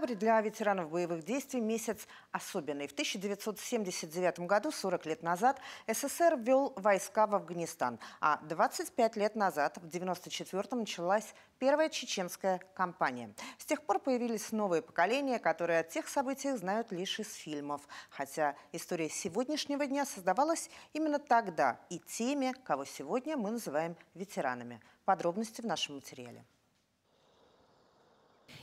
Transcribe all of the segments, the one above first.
Октябрь для ветеранов боевых действий месяц особенный. В 1979 году, 40 лет назад, СССР ввел войска в Афганистан, а 25 лет назад, в 1994 началась первая чеченская кампания. С тех пор появились новые поколения, которые о тех событиях знают лишь из фильмов. Хотя история сегодняшнего дня создавалась именно тогда и теми, кого сегодня мы называем ветеранами. Подробности в нашем материале.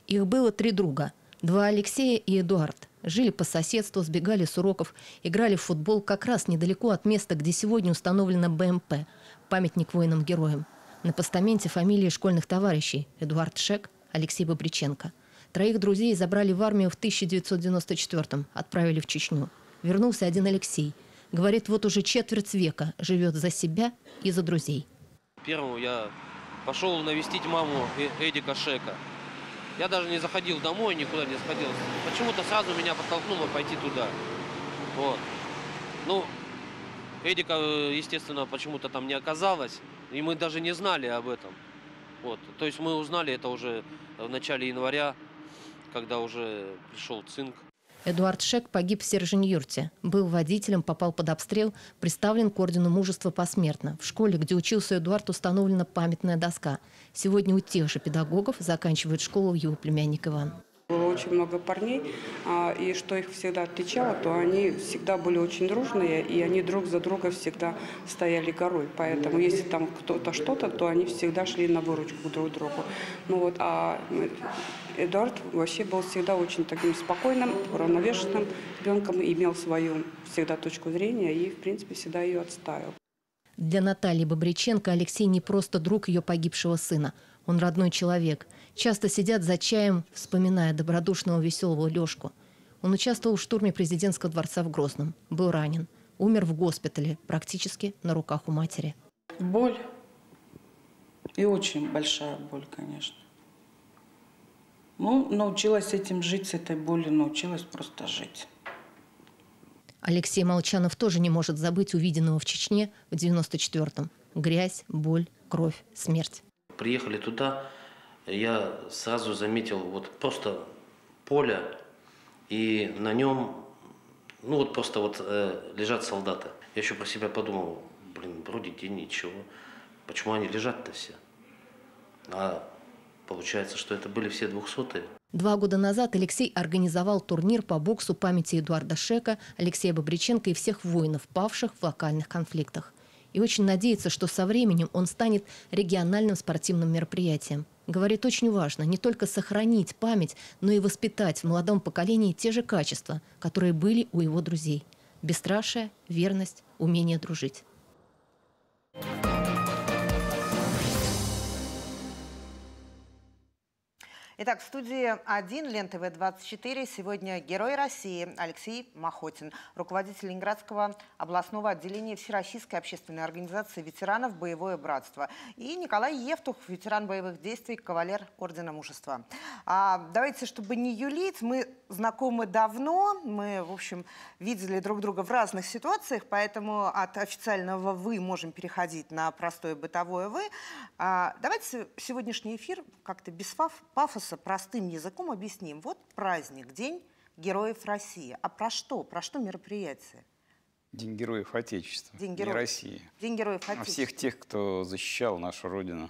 Их было три друга – Два Алексея и Эдуард жили по соседству, сбегали с уроков, играли в футбол как раз недалеко от места, где сегодня установлена БМП – памятник воинам-героям. На постаменте фамилии школьных товарищей – Эдуард Шек, Алексей Бабриченко. Троих друзей забрали в армию в 1994-м, отправили в Чечню. Вернулся один Алексей. Говорит, вот уже четверть века живет за себя и за друзей. Первому я пошел навестить маму э-, Эдика Шека – я даже не заходил домой, никуда не сходил. Почему-то сразу меня подтолкнуло пойти туда. Вот. Ну, Эдика, э, естественно, почему-то там не оказалось. И мы даже не знали об этом. Вот. То есть мы узнали это уже в начале января, когда уже пришел цинк. Эдуард Шек погиб в Сержинь-Юрте. Был водителем, попал под обстрел, представлен к Ордену Мужества посмертно. В школе, где учился Эдуард, установлена памятная доска. Сегодня у тех же педагогов заканчивает школу его племянник Иван. Было очень много парней, а, и что их всегда отличало, то они всегда были очень дружные, и они друг за друга всегда стояли горой. Поэтому если там кто-то что-то, то они всегда шли на выручку друг другу. Ну вот, а Эдуард вообще был всегда очень таким спокойным, уравновешенным ребенком, имел свою всегда точку зрения и, в принципе, всегда ее отставил. Для Натальи Бобриченко Алексей не просто друг ее погибшего сына. Он родной человек. Часто сидят за чаем, вспоминая добродушного веселого Лешку. Он участвовал в штурме президентского дворца в Грозном. Был ранен. Умер в госпитале, практически на руках у матери. Боль. И очень большая боль, конечно. Ну, научилась этим жить, с этой болью научилась просто жить. Алексей Молчанов тоже не может забыть увиденного в Чечне в 94-м. Грязь, боль, кровь, смерть. Приехали туда, я сразу заметил вот просто поле, и на нем, ну вот просто вот э, лежат солдаты. Я еще про себя подумал, блин, вроде день ничего, почему они лежат-то все? А Получается, что это были все двухсотые. Два года назад Алексей организовал турнир по боксу памяти Эдуарда Шека, Алексея Бабриченко и всех воинов, павших в локальных конфликтах. И очень надеется, что со временем он станет региональным спортивным мероприятием. Говорит, очень важно не только сохранить память, но и воспитать в молодом поколении те же качества, которые были у его друзей. Бесстрашие, верность, умение дружить. Итак, в студии 1 Лен-ТВ-24 сегодня герой России Алексей Махотин, руководитель Ленинградского областного отделения Всероссийской общественной организации ветеранов «Боевое братство» и Николай Евтух, ветеран боевых действий, кавалер Ордена Мужества. А, давайте, чтобы не юлить, мы знакомы давно, мы, в общем, видели друг друга в разных ситуациях, поэтому от официального «вы» можем переходить на простое бытовое «вы». А, давайте сегодняшний эфир как-то без пафоса, простым языком объясним. Вот праздник, День героев России. А про что? Про что мероприятие? День героев Отечества. День героев. Не России. День героев а Отечества. всех тех, кто защищал нашу Родину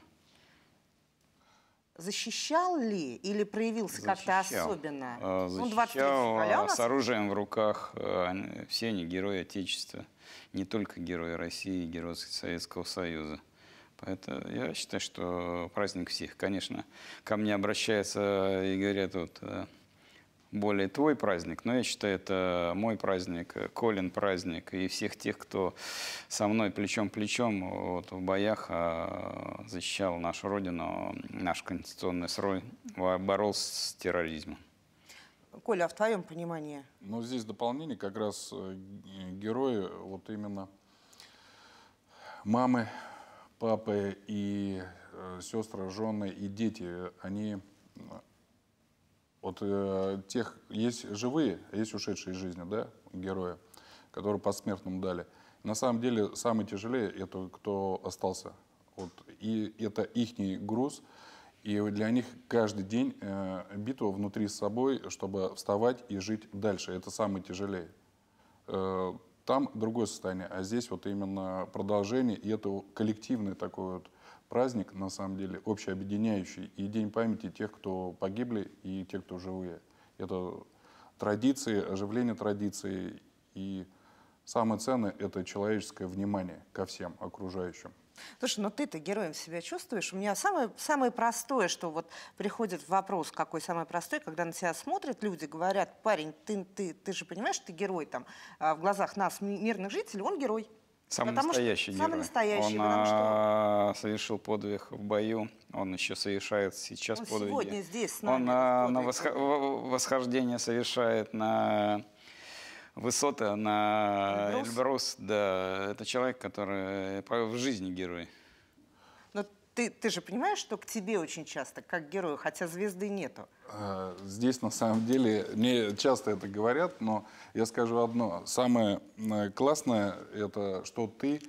защищал ли или проявился как-то особенно? А, защищал ну, нас... с оружием в руках. Э, все они герои Отечества. Не только герои России, герои Советского Союза. Поэтому я считаю, что праздник всех. Конечно, ко мне обращаются и говорят, вот, э, более твой праздник, но я считаю, это мой праздник, Колин праздник и всех тех, кто со мной плечом плечом вот, в боях а, защищал нашу Родину, наш конституционный строй, боролся с терроризмом. Коля, а в твоем понимании? Ну, здесь дополнение как раз э, герои, вот именно мамы, папы и э, сестры, жены и дети, они э, вот э, тех есть живые, есть ушедшие из жизни, да, герои, которые посмертным дали. На самом деле самый тяжелее это кто остался. Вот, и это их груз, и для них каждый день э, битва внутри с собой, чтобы вставать и жить дальше. Это самый тяжелее. Э, там другое состояние, а здесь вот именно продолжение, и это коллективное такое вот праздник, на самом деле, общеобъединяющий, и День памяти тех, кто погибли, и тех, кто живые. Это традиции, оживление традиции, и самое ценное – это человеческое внимание ко всем окружающим. Слушай, ну ты-то героем себя чувствуешь. У меня самое, самое простое, что вот приходит вопрос, какой самый простой, когда на тебя смотрят люди, говорят, парень, ты, ты, ты же понимаешь, ты герой там, а в глазах нас, мирных жителей, он герой. Самый потому настоящий что, герой. Самый настоящий, он потому что... А, совершил подвиг в бою, он еще совершает сейчас он подвиги. сегодня здесь с нами. А, он на, на восх... восхождение совершает на высоты, на Эльбрус. Эльбрус. Да, это человек, который э, в жизни герой ты, ты же понимаешь, что к тебе очень часто, как герою, хотя звезды нету. Э, здесь, на самом деле, мне часто это говорят, но я скажу одно. Самое классное – это что ты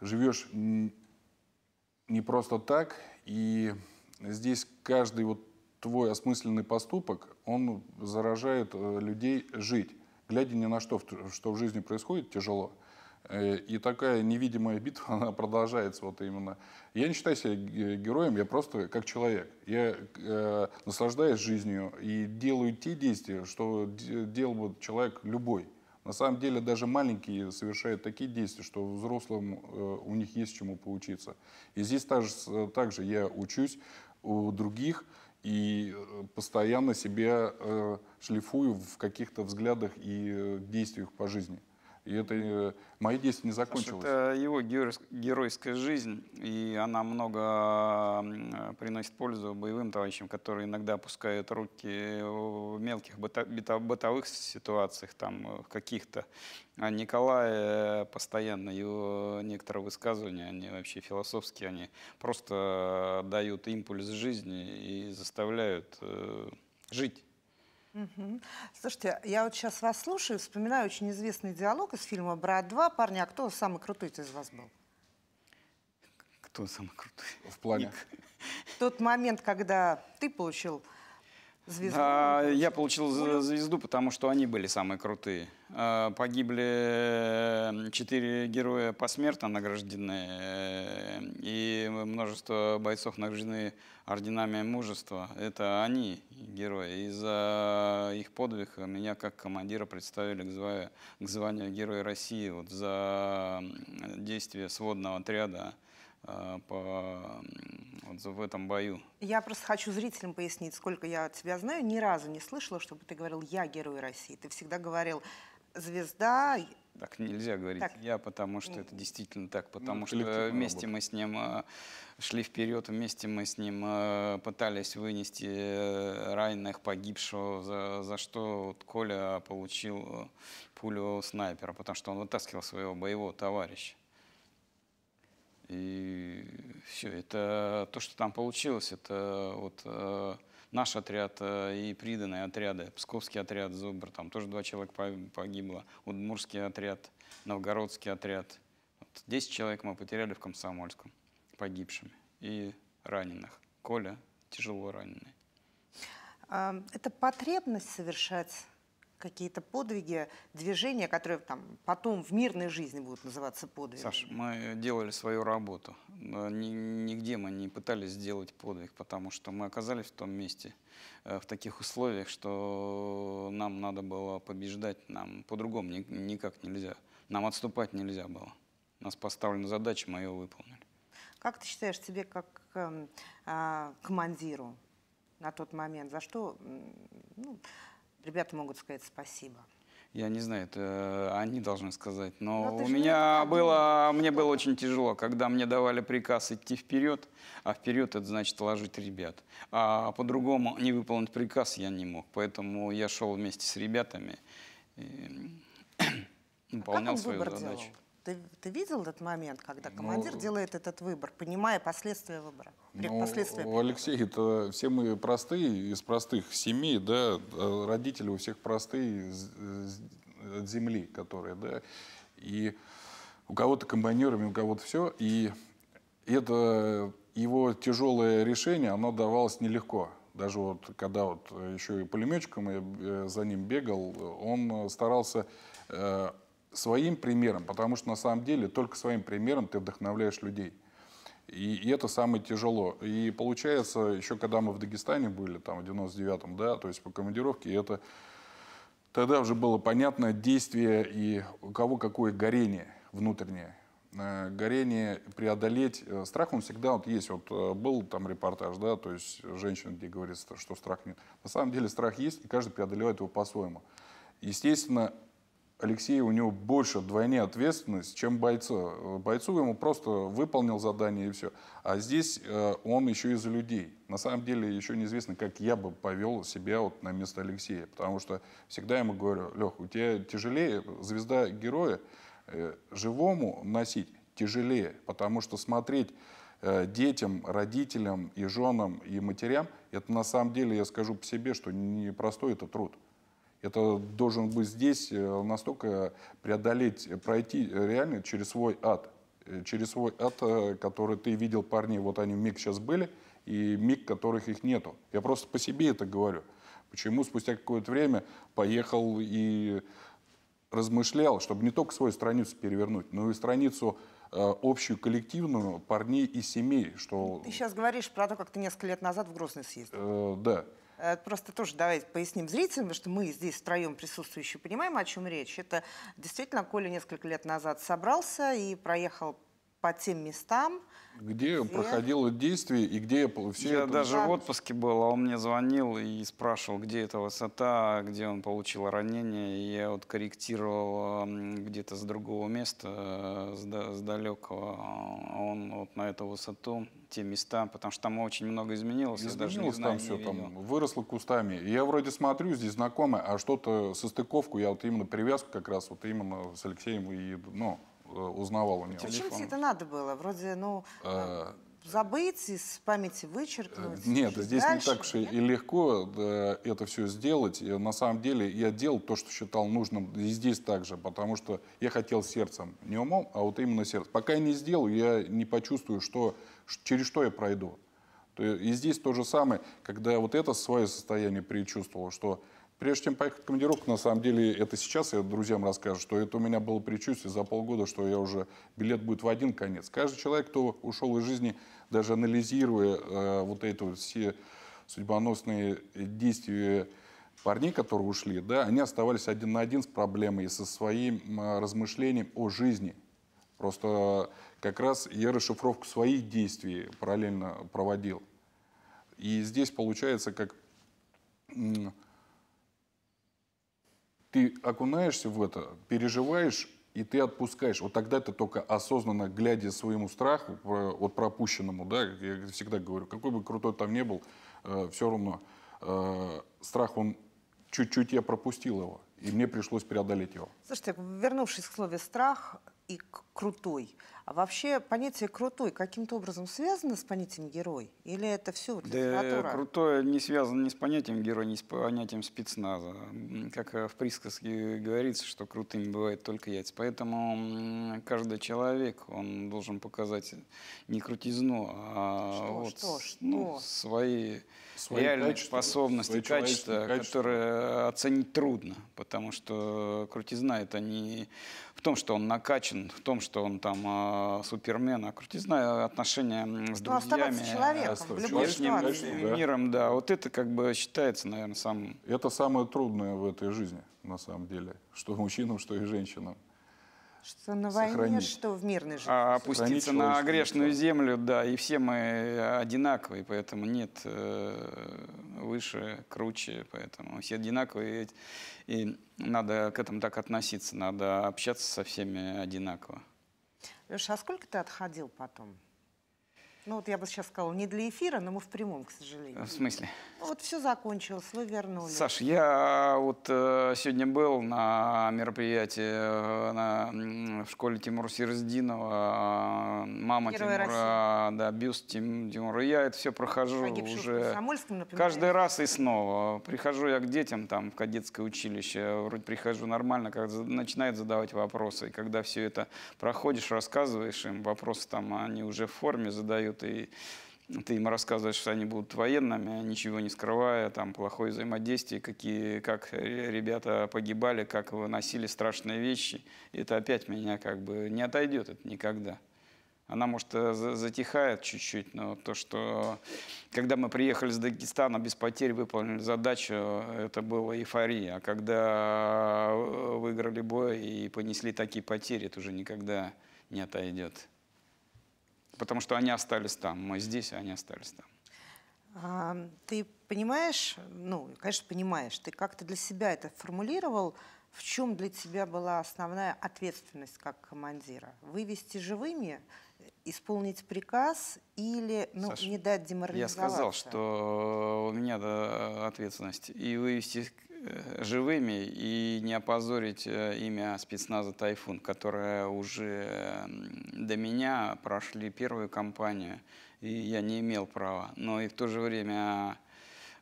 живешь не просто так, и здесь каждый вот твой осмысленный поступок, он заражает э, людей жить. Глядя ни на что, что в жизни происходит, тяжело – Э, и такая невидимая битва, она продолжается вот именно. Я не считаю себя героем, я просто как человек. Я э, наслаждаюсь жизнью и делаю те действия, что делал бы человек любой. На самом деле даже маленькие совершают такие действия, что взрослым э, у них есть чему поучиться. И здесь также, также я учусь у других и э, постоянно себя э, шлифую в каких-то взглядах и э, действиях по жизни. И это э, мои действия не закончились. Это его геройская жизнь, и она много э, приносит пользу боевым товарищам, которые иногда опускают руки в мелких бытовых ситуациях, там, э, каких-то. А Николай постоянно, его некоторые высказывания, они вообще философские, они просто дают импульс жизни и заставляют жить. Слушайте, я вот сейчас вас слушаю, вспоминаю очень известный диалог из фильма «Брат 2». Парни, а кто самый крутой из вас был? Кто самый крутой? В плане? Тот момент, когда ты получил Звезду? А, ну, я получил звезду, потому что они были самые крутые. А, погибли эм, четыре героя посмертно награждены, э, и множество бойцов награждены орденами мужества. Это они герои. И за их подвиг меня как командира представили к званию, к званию Героя России вот, за действие сводного отряда Э, по, вот в этом бою. Я просто хочу зрителям пояснить, сколько я тебя знаю, ни разу не слышала, чтобы ты говорил «я герой России». Ты всегда говорил «звезда», так нельзя говорить так. я, потому что это действительно так, потому ну, что вместе работа. мы с ним э, шли вперед, вместе мы с ним э, пытались вынести раненых, погибшего, за, за что вот Коля получил пулю снайпера, потому что он вытаскивал своего боевого товарища. И все, это то, что там получилось, это вот э, наш отряд э, и приданные отряды, Псковский отряд, Зубр, там тоже два человека погибло, Удмурский отряд, Новгородский отряд. Вот 10 человек мы потеряли в Комсомольском, погибшими, и раненых. Коля тяжело раненый. А, это потребность совершать какие-то подвиги, движения, которые там, потом в мирной жизни будут называться подвигами? Саша, мы делали свою работу. Нигде мы не пытались сделать подвиг, потому что мы оказались в том месте, э, в таких условиях, что нам надо было побеждать, нам по-другому никак нельзя. Нам отступать нельзя было. У нас поставлена задача, мы ее выполнили. Как ты считаешь, тебе как э, э, командиру на тот момент, за что ну, ребята могут сказать спасибо? Я не знаю, это э, они должны сказать. Но, Но ну, у меня было, мне было очень тяжело, когда мне давали приказ идти вперед, а вперед это значит ложить ребят. А по-другому не выполнить приказ я не мог, поэтому я шел вместе с ребятами и выполнял а свою задачу. Делал? Ты, ты видел этот момент, когда ну, командир ну, делает этот выбор, понимая последствия выбора? предпоследствия? Ну, Алексей, это все мы простые, из простых семей, да, э, родители у всех простые от земли, которые, да, и у кого-то комбайнерами, у кого-то все, и это его тяжелое решение, оно давалось нелегко. Даже вот когда вот еще и пулеметчиком я э, за ним бегал, он старался э, своим примером, потому что на самом деле только своим примером ты вдохновляешь людей – и, и это самое тяжело. И получается, еще когда мы в Дагестане были, там, в 99-м, да, то есть по командировке, это тогда уже было понятно действие и у кого какое горение внутреннее э, горение преодолеть. Э, страх, он всегда вот есть. Вот э, был там репортаж, да, то есть женщина, где говорится, что страх нет. На самом деле страх есть, и каждый преодолевает его по-своему. Естественно, Алексея у него больше вдвойне ответственность, чем бойца. Э, бойцу ему просто выполнил задание и все. А здесь э, он еще и за людей. На самом деле еще неизвестно, как я бы повел себя вот на место Алексея. Потому что всегда ему говорю, Лех, у тебя тяжелее, звезда героя э, живому носить тяжелее. Потому что смотреть детям, родителям и женам и матерям, это на самом деле, я скажу по себе, что непростой это труд. Это должен быть здесь э, настолько преодолеть, э, пройти э, реально через свой ад. Через свой ад, который ты видел парней, вот они в миг сейчас были, и миг, которых их нету. Я просто по себе это говорю. Почему спустя какое-то время поехал и размышлял, чтобы не только свою страницу перевернуть, но и страницу общую, коллективную парней и семей. Что... Ты сейчас говоришь про то, как ты несколько лет назад в Грозный съездил. Э, да. Э, просто тоже давайте поясним зрителям, что мы здесь втроем присутствующие понимаем, о чем речь. Это действительно Коля несколько лет назад собрался и проехал по тем местам, где, где проходило действие и где все Я это... даже в отпуске был, а он мне звонил и спрашивал, где эта высота, где он получил ранение. И я вот корректировал где-то с другого места, э, с далекого, а он вот на эту высоту, те места, потому что там очень много изменилось. Изменилось даже не знаю, там все, там выросло кустами. я вроде смотрю, здесь знакомое, а что-то со стыковку я вот именно привязку как раз вот именно с Алексеем и... Ну, Э, узнавал у него. Зачем тебе это надо было? Вроде, ну, а, э, забыть, из памяти вычеркнуть. Э, нет, здесь не так уж и легко это все сделать. И на самом деле я делал то, что считал нужным, и здесь также, потому что я хотел сердцем, не умом, а вот именно сердцем. Пока я не сделаю, я не почувствую, что, через что я пройду. И здесь то же самое, когда вот это свое состояние предчувствовал, что Прежде чем поехать в командировку, на самом деле, это сейчас я друзьям расскажу, что это у меня было предчувствие за полгода, что я уже билет будет в один конец. Каждый человек, кто ушел из жизни, даже анализируя э, вот эти вот все судьбоносные действия парней, которые ушли, да, они оставались один на один с проблемой и со своим э, размышлением о жизни. Просто как раз я расшифровку своих действий параллельно проводил. И здесь получается как... Э, ты окунаешься в это, переживаешь, и ты отпускаешь. Вот тогда ты только осознанно, глядя своему страху, вот пропущенному, да, я всегда говорю, какой бы крутой там ни был, э, все равно э, страх, он чуть-чуть я пропустил его, и мне пришлось преодолеть его. Слушайте, вернувшись к слове «страх» и к крутой. А вообще понятие крутой каким-то образом связано с понятием герой? Или это все вот литература? Да, крутое не связано ни с понятием герой, ни с понятием спецназа. Как э, в присказке говорится, что крутым бывают только яйца. Поэтому каждый человек, он должен показать не крутизну, а что, вот что, ну, что? Ну, свои, свои реальные качества, способности, свои качества, качества, которые э, оценить трудно. Потому что крутизна — это не в том, что он накачан, в том, что он там э, супермен, а крутизна э, отношения с ну, друзьями, с э, миром, да, вот это как бы считается, наверное, самым... Это самое трудное в этой жизни, на самом деле, что мужчинам, что и женщинам. Что на войне, сохранить. что в мирной жизни. А опуститься на грешную землю, да, и все мы э, одинаковые, поэтому нет выше, круче, поэтому все одинаковые, и надо к этому так относиться, надо общаться со всеми одинаково. Леша, а сколько ты отходил потом? ну вот я бы сейчас сказала, не для эфира, но мы в прямом, к сожалению. В смысле? Ну, вот все закончилось, вы вернулись. Саш, я э, вот э, сегодня был на мероприятии э, на, в школе Тимура Сирздинова, э, мама Первая Тимура, Россия. да, бюст Тим, Тимура, я это все прохожу Погибший уже каждый раз и снова. Прихожу я к детям там в кадетское училище, вроде прихожу нормально, как начинает задавать вопросы, и когда все это проходишь, рассказываешь им, вопросы там они уже в форме задают, дают, и ты им рассказываешь, что они будут военными, а ничего не скрывая, там плохое взаимодействие, какие, как ребята погибали, как выносили страшные вещи. Это опять меня как бы не отойдет это никогда. Она, может, э, затихает чуть-чуть, но то, что когда мы приехали с Дагестана без потерь, выполнили задачу, это была эйфория. А когда э, выиграли бой и понесли такие потери, это уже никогда не отойдет. Потому что они остались там. Мы здесь, а они остались там. А, ты понимаешь, ну, конечно, понимаешь, ты как-то для себя это формулировал, в чем для тебя была основная ответственность как командира? Вывести живыми, исполнить приказ или ну, Саша, не дать деморализоваться? Я сказал, что у меня ответственность и вывести Э, живыми и не опозорить э, имя спецназа «Тайфун», которое уже до меня прошли первую кампанию, и я не имел права. Но и в то же время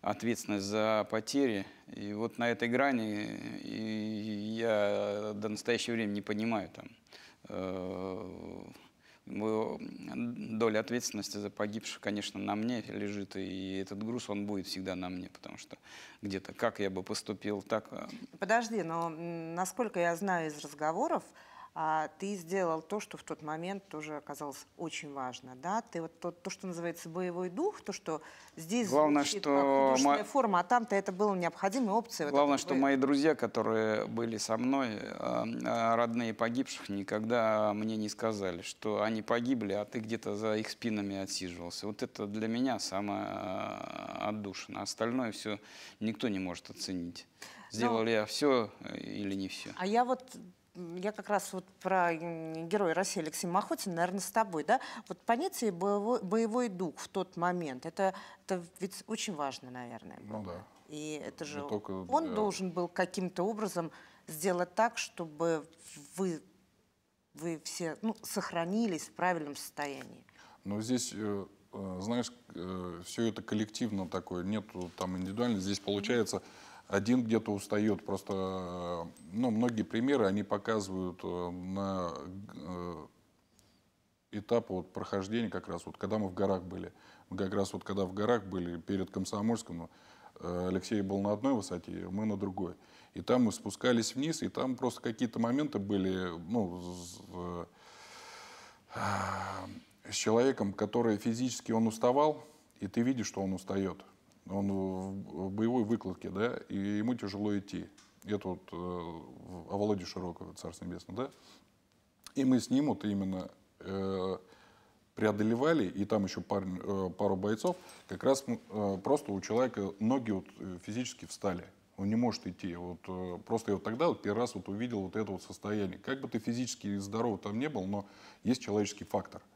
ответственность за потери. И вот на этой грани э, я до настоящего времени не понимаю там, доля ответственности за погибших, конечно, на мне лежит, и этот груз, он будет всегда на мне, потому что где-то как я бы поступил так... Э, Подожди, но насколько я знаю из разговоров, а ты сделал то, что в тот момент тоже оказалось очень важно, да, ты вот то, то что называется боевой дух, то, что здесь главное, звучит что как мо... форма, а там-то это было необходимой опцией. Главное, вот что бо... мои друзья, которые были со мной, эм, э, родные погибших, никогда мне не сказали, что они погибли, а ты где-то за их спинами отсиживался. Вот это для меня самое э, отдушина. Остальное все никто не может оценить. Сделал Но... я все э, или не все. А я вот я как раз вот про героя России Алексея Махотина, наверное, с тобой, да, вот понятие боевой, боевой дух в тот момент, это, это ведь очень важно, наверное, было. Ну да. И это же только, он да. Э, должен был каким-то образом сделать так, чтобы вы, вы все ну, сохранились в правильном состоянии. Но здесь э, э, знаешь, все это коллективно такое, нет там индивидуально. Здесь получается, один где-то устает, просто э, ну, многие примеры, они показывают э, на э, этап вот прохождения как раз, вот когда мы в горах были. Мы как раз вот когда в горах были, перед Комсомольском, Алексей был на одной высоте, мы на другой. И там мы спускались вниз, и там просто какие-то моменты были, ну, с, с человеком, который физически он уставал, и ты видишь, что он устает он в боевой выкладке, да, и ему тяжело идти. Это вот э, о Володе Широкого, Царство Небесное, да. И мы с ним вот именно э, преодолевали, и там еще пар, э, пару бойцов, как раз э, просто у человека ноги вот э, физически встали. Он не может идти. Вот, э, просто я вот тогда вот первый раз вот увидел вот это вот состояние. Как бы ты физически здоров там не был, но есть человеческий фактор –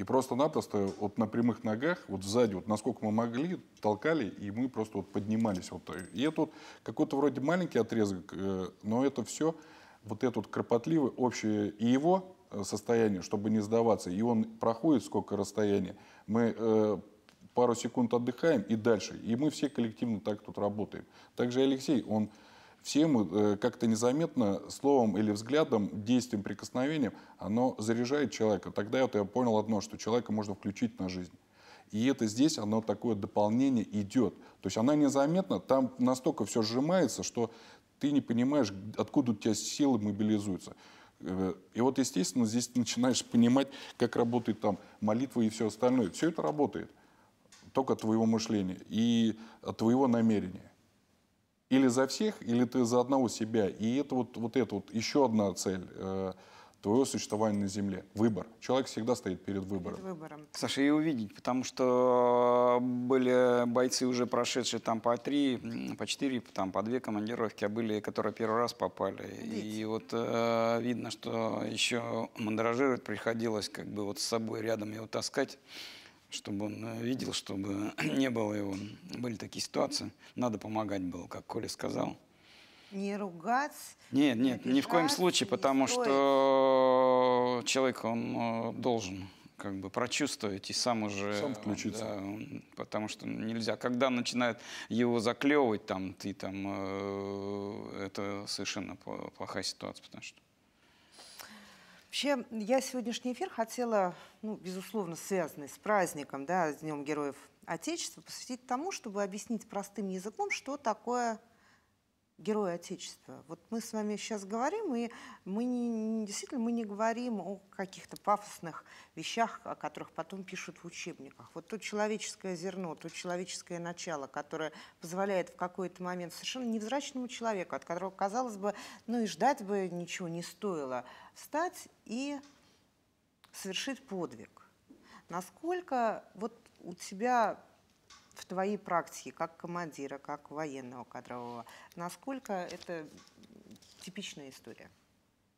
и просто-напросто вот на прямых ногах, вот сзади, вот насколько мы могли, толкали, и мы просто вот поднимались. Вот. И это вот какой-то вроде маленький отрезок, э, но это все, вот этот вот кропотливый, общее и его э, состояние, чтобы не сдаваться, и он проходит сколько расстояние, мы э, пару секунд отдыхаем и дальше. И мы все коллективно так тут работаем. Также Алексей, он все мы э, как-то незаметно словом или взглядом, действием, прикосновением, оно заряжает человека. Тогда вот я понял одно, что человека можно включить на жизнь. И это здесь, оно такое дополнение идет. То есть она незаметна, там настолько все сжимается, что ты не понимаешь, откуда у тебя силы мобилизуются. Э, и вот, естественно, здесь начинаешь понимать, как работает там молитва и все остальное. Все это работает только от твоего мышления и от твоего намерения или за всех, или ты за одного себя. И это вот, вот это вот еще одна цель э, твоего существования на Земле. Выбор. Человек всегда стоит перед выбором. Перед выбором. Саша, и увидеть, потому что были бойцы, уже прошедшие там по три, по четыре, там по две командировки, а были, которые первый раз попали. Видите. И вот э, видно, что еще мандражировать приходилось как бы вот с собой рядом его таскать чтобы он э, видел, чтобы не было его. Были такие ситуации, надо помогать было, как Коля сказал. Не ругаться? Нет, нет, ни в коем случае, потому что человек, он э, должен как бы прочувствовать и сам уже... Сам включиться. Да, потому что нельзя. Когда начинает его заклевывать, там, ты там... Э, это совершенно плохая ситуация, потому что... Вообще, я сегодняшний эфир хотела, ну, безусловно, связанный с праздником, да, с Днем Героев Отечества, посвятить тому, чтобы объяснить простым языком, что такое героя Отечества. Вот мы с вами сейчас говорим, и мы не, действительно мы не говорим о каких-то пафосных вещах, о которых потом пишут в учебниках. Вот то человеческое зерно, то человеческое начало, которое позволяет в какой-то момент совершенно невзрачному человеку, от которого, казалось бы, ну и ждать бы ничего не стоило, встать и совершить подвиг. Насколько вот у тебя в твоей практике как командира, как военного кадрового, насколько это типичная история?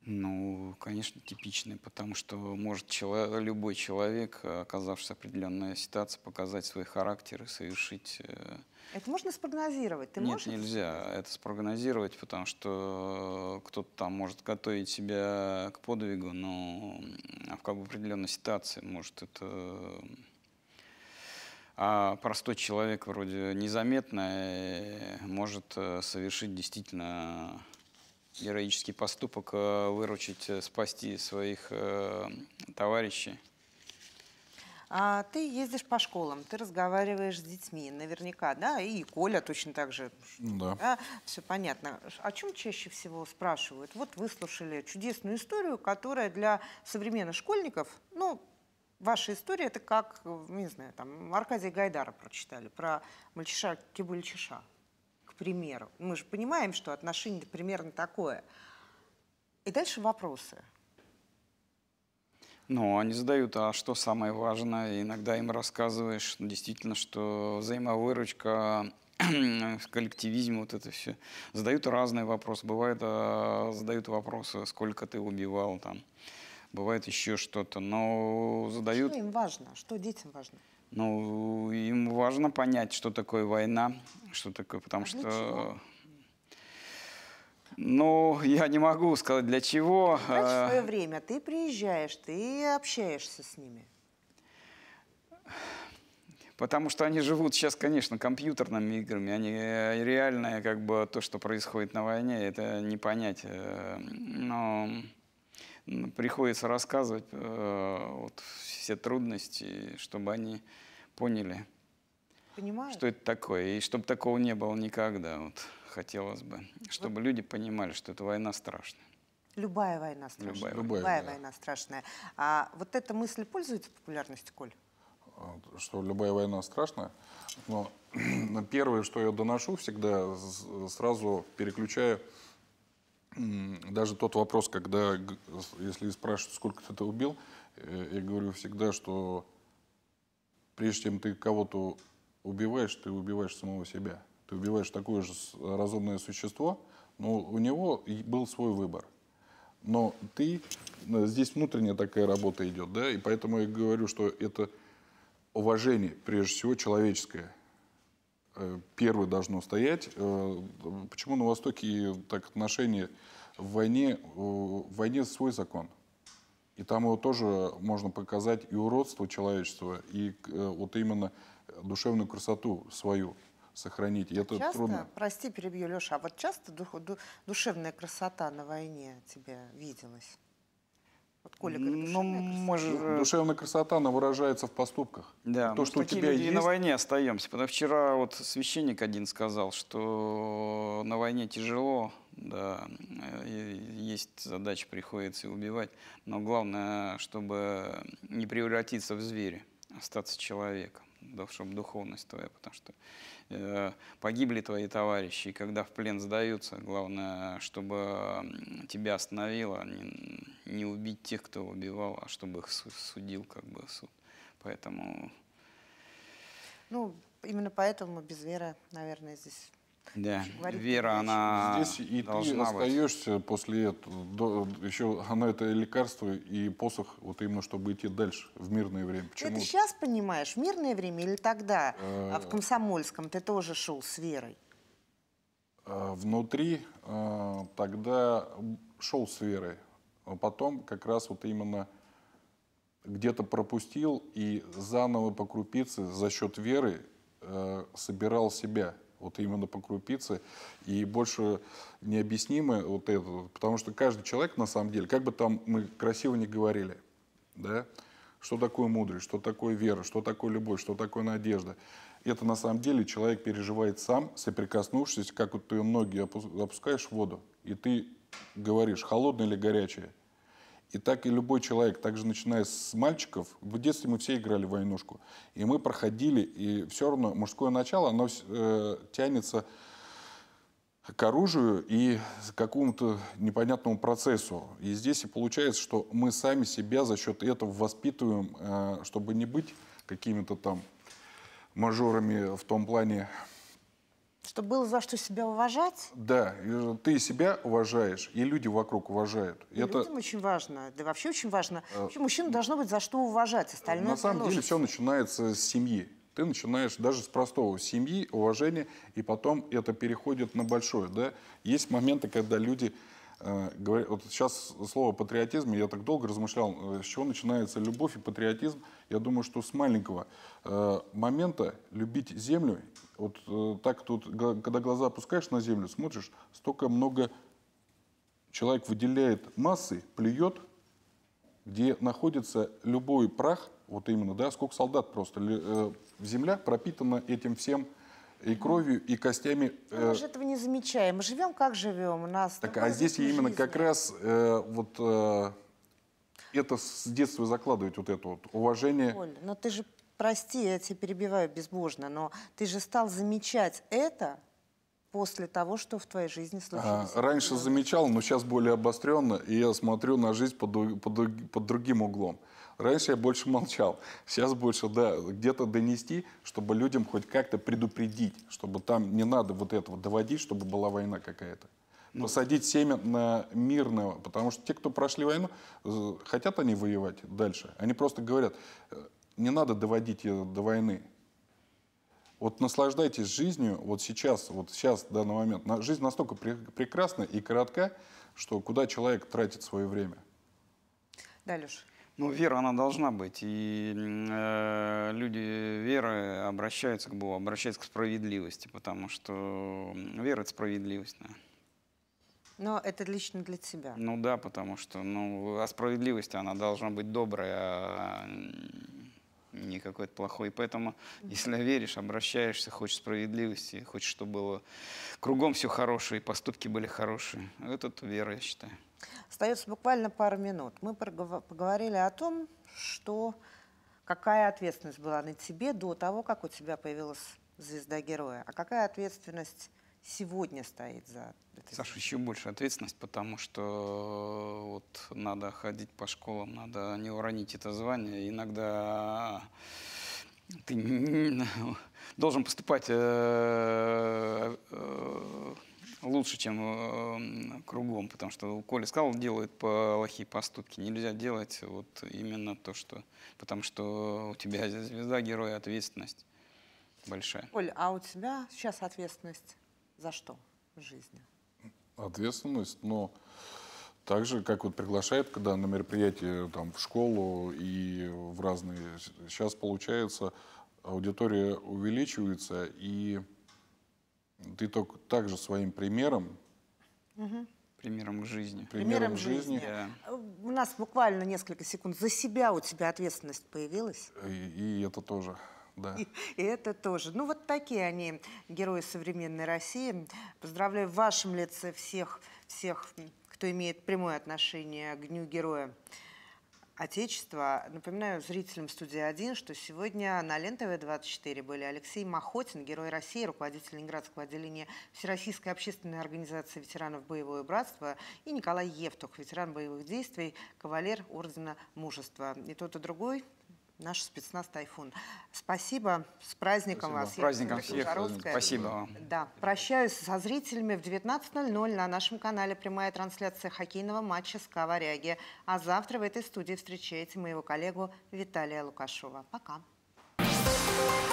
Ну, конечно, типичная, потому что может чело любой человек, оказавшись в определенной ситуации, показать свой характер и совершить... Э, это можно спрогнозировать? Ты Нет, можешь нельзя это спрогнозировать, потому что э, кто-то там может готовить себя к подвигу, но а в определенной ситуации может это э, а простой человек вроде незаметно э, может э, совершить действительно героический поступок, э, выручить, спасти своих товарищей. А ты ездишь по школам, ты разговариваешь с детьми, наверняка, да, и Коля точно так же. Ну да. да. Все понятно. О чем чаще всего спрашивают? Вот выслушали чудесную историю, которая для современных школьников, ну, ваша история это как, ну, не знаю, там Аркадия Гайдара прочитали про мальчиша Кибульчиша, к примеру. Мы же понимаем, что отношение примерно такое. И дальше вопросы. Ну, они задают, а что самое важное? иногда им рассказываешь, ну, действительно, что взаимовыручка коллективизм, вот это все. Задают разные вопросы. Бывает, а, задают вопросы, сколько ты убивал там бывает еще что-то, но задают... Что им важно? Что детям важно? Ну, им важно понять, что такое война, что такое, потому а что... Ну, я не могу сказать, для чего. В тратишь свое время, ты приезжаешь, ты общаешься с ними. Потому что они живут сейчас, конечно, компьютерными играми. Они э, реальное, как бы, то, что происходит на войне, это не понять. Э, но приходится рассказывать э, вот, все трудности, чтобы они поняли, Понимаю. что это такое. И чтобы такого не было никогда, вот, хотелось бы. Чтобы вот. люди понимали, что эта война страшная. Любая война страшная. Любая, Любая, Любая да. война страшная. А вот эта мысль пользуется популярностью, Коль? А, что любая война страшная. но первое, что я доношу всегда, сразу переключаю даже тот вопрос, когда, если спрашивают, сколько ты это убил, э, я говорю всегда, что прежде чем ты кого-то убиваешь, ты убиваешь самого себя. Ты убиваешь такое же разумное существо, но у него был свой выбор. Но ты, э, здесь внутренняя такая работа идет, да, и поэтому я говорю, что это уважение, прежде всего, человеческое – Э, первое должно стоять. Э, почему на Востоке так отношения в войне, э, в войне свой закон? И там его тоже можно показать и уродство человечества, и вот именно душевную красоту свою сохранить. И это часто, трудно. Прости, перебью, Леша, а вот часто душевная красота на войне тебе виделась? Вот Коля говорит, ну, может... Душевная красота, она выражается в поступках. Да, то, ну, что у тебя люди есть... на войне остаемся. Потому что вчера вот священник один сказал, что на войне тяжело, да, есть задачи приходится и убивать. Но главное, чтобы не превратиться в зверя, остаться человеком чтобы духовность твоя, потому что э, погибли твои товарищи, и когда в плен сдаются, главное, чтобы тебя остановило, а не, не убить тех, кто убивал, а чтобы их судил как бы суд. Поэтому... Ну, именно поэтому без веры, наверное, здесь да, Говорит, вера, она Здесь и должна ты остаешься быть. после этого, до, еще она это лекарство и посох, вот именно чтобы идти дальше в мирное время. Почему? Ты это сейчас понимаешь, в мирное время или тогда, а, в э, Комсомольском, ты тоже шел с верой? Э, внутри а, тогда шел с верой, а потом как раз вот именно где-то пропустил и заново по крупице за счет веры э, собирал себя. Вот именно по крупице. И больше необъяснимо вот это. Потому что каждый человек, на самом деле, как бы там мы красиво не говорили, да, что такое мудрость, что такое вера, что такое любовь, что такое надежда это на самом деле человек переживает сам, соприкоснувшись, как вот ты ноги опускаешь в воду, и ты говоришь, холодное или горячее. И так и любой человек, также начиная с мальчиков, в детстве мы все играли в войнушку. И мы проходили, и все равно мужское начало, оно э, тянется к оружию и к какому-то непонятному процессу. И здесь и получается, что мы сами себя за счет этого воспитываем, э, чтобы не быть какими-то там мажорами в том плане... Что было за что себя уважать? Да, ты себя уважаешь, и люди вокруг уважают. И Это... Людям очень важно, да вообще очень важно. Э, вообще, мужчину должно быть за что уважать, остальное На самом деле все начинается с семьи ты начинаешь даже с простого семьи, уважения, и потом это переходит на большое. Да? Есть моменты, когда люди Э, вот сейчас слово патриотизм, я так долго размышлял, э, с чего начинается любовь и патриотизм. Я думаю, что с маленького э, момента любить землю, вот так тут, когда глаза опускаешь на землю, смотришь, столько много человек выделяет массы, плюет, где находится любой прах, вот именно, да, сколько солдат просто, земля пропитана этим всем, и кровью, и костями. Мы э, же этого не замечаем. Мы живем, как живем. У нас так, а здесь именно как раз э, вот э, это с детства закладывать вот это вот уважение. Оль, но ты же, прости, я тебя перебиваю безбожно, но ты же стал замечать это после того, что в твоей жизни а, случилось? А, раньше замечал, но сейчас более обостренно, и я смотрю на жизнь под, под, под другим углом. Раньше я больше молчал, сейчас больше, да, где-то донести, чтобы людям хоть как-то предупредить, чтобы там не надо вот этого доводить, чтобы была война какая-то. Ну. Посадить семя на мирного, потому что те, кто прошли войну, хотят они воевать дальше. Они просто говорят, э, не надо доводить ее до войны. Вот наслаждайтесь жизнью, вот сейчас, вот сейчас, в данный момент. Жизнь настолько прекрасна и коротка, что куда человек тратит свое время. Да, Леша. Ну, вера, она должна быть. И э, люди веры обращаются к Богу, обращаются к справедливости, потому что вера — это справедливость. Да. Но это лично для тебя. Ну да, потому что, ну, о а справедливости она должна быть добрая, а не какой-то плохой. поэтому, если веришь, обращаешься, хочешь справедливости, хочешь, чтобы было кругом все хорошее, и поступки были хорошие, это вера, я считаю. Остается буквально пару минут. Мы поговорили о том, что какая ответственность была на тебе до того, как у тебя появилась звезда героя, а какая ответственность сегодня стоит за это? Саша, еще больше ответственность, потому что э, вот надо ходить по школам, надо не уронить это звание. Иногда ты должен поступать э, э, лучше, чем э, кругом, потому что Коля сказал, делают плохие поступки. Нельзя делать вот именно то, что... Потому что у тебя звезда герой, ответственность большая. Коль, а у тебя сейчас ответственность за что в жизни? Ответственность, но так же, как вот приглашают, когда на мероприятие там, в школу и в разные... Сейчас, получается, аудитория увеличивается, и ты только также своим примером. Угу. Примером к жизни. Примером, к жизни. жизни. У нас буквально несколько секунд. За себя у тебя ответственность появилась. И, э, и это тоже. Да. И, и это тоже. Ну, вот такие они, герои современной России. Поздравляю в вашем лице всех, всех кто имеет прямое отношение к Дню Героя. Отечества. Напоминаю зрителям студии 1, что сегодня на лен 24 были Алексей Махотин, герой России, руководитель Ленинградского отделения Всероссийской общественной организации ветеранов боевого братства и Николай Евтух, ветеран боевых действий, кавалер Ордена Мужества. И тот, и другой наш спецназ «Тайфун». Спасибо. С праздником Спасибо. вас. С праздником Я всех. Спасибо вам. Да. Прощаюсь со зрителями в 19.00 на нашем канале прямая трансляция хоккейного матча с Варяги». А завтра в этой студии встречаете моего коллегу Виталия Лукашова. Пока. Thank you.